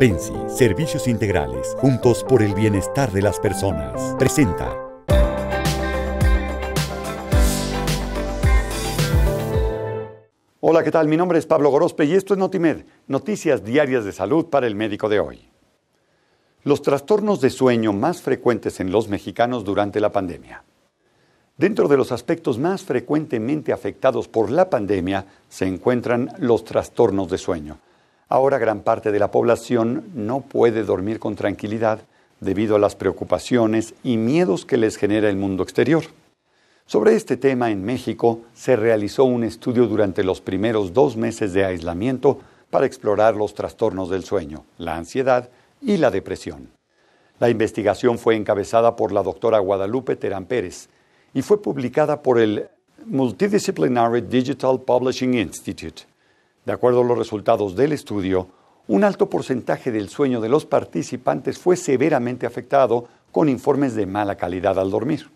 Bensi Servicios Integrales, juntos por el bienestar de las personas. Presenta. Hola, ¿qué tal? Mi nombre es Pablo Gorospe y esto es Notimed, noticias diarias de salud para el médico de hoy. Los trastornos de sueño más frecuentes en los mexicanos durante la pandemia. Dentro de los aspectos más frecuentemente afectados por la pandemia se encuentran los trastornos de sueño Ahora gran parte de la población no puede dormir con tranquilidad debido a las preocupaciones y miedos que les genera el mundo exterior. Sobre este tema en México se realizó un estudio durante los primeros dos meses de aislamiento para explorar los trastornos del sueño, la ansiedad y la depresión. La investigación fue encabezada por la doctora Guadalupe Terán Pérez y fue publicada por el Multidisciplinary Digital Publishing Institute de acuerdo a los resultados del estudio, un alto porcentaje del sueño de los participantes fue severamente afectado con informes de mala calidad al dormir.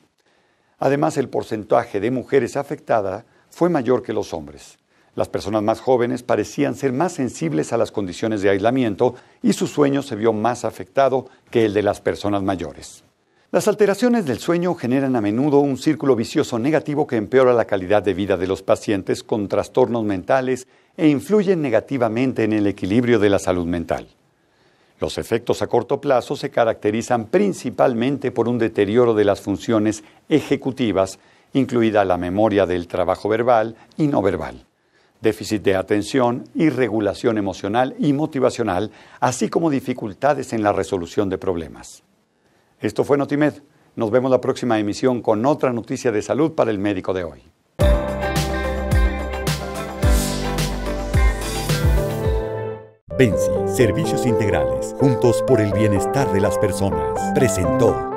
Además, el porcentaje de mujeres afectadas fue mayor que los hombres. Las personas más jóvenes parecían ser más sensibles a las condiciones de aislamiento y su sueño se vio más afectado que el de las personas mayores. Las alteraciones del sueño generan a menudo un círculo vicioso negativo que empeora la calidad de vida de los pacientes con trastornos mentales e influyen negativamente en el equilibrio de la salud mental. Los efectos a corto plazo se caracterizan principalmente por un deterioro de las funciones ejecutivas, incluida la memoria del trabajo verbal y no verbal, déficit de atención, irregulación emocional y motivacional, así como dificultades en la resolución de problemas. Esto fue Notimed. Nos vemos la próxima emisión con otra noticia de salud para el médico de hoy. Benzi, Servicios Integrales, juntos por el bienestar de las personas, presentó.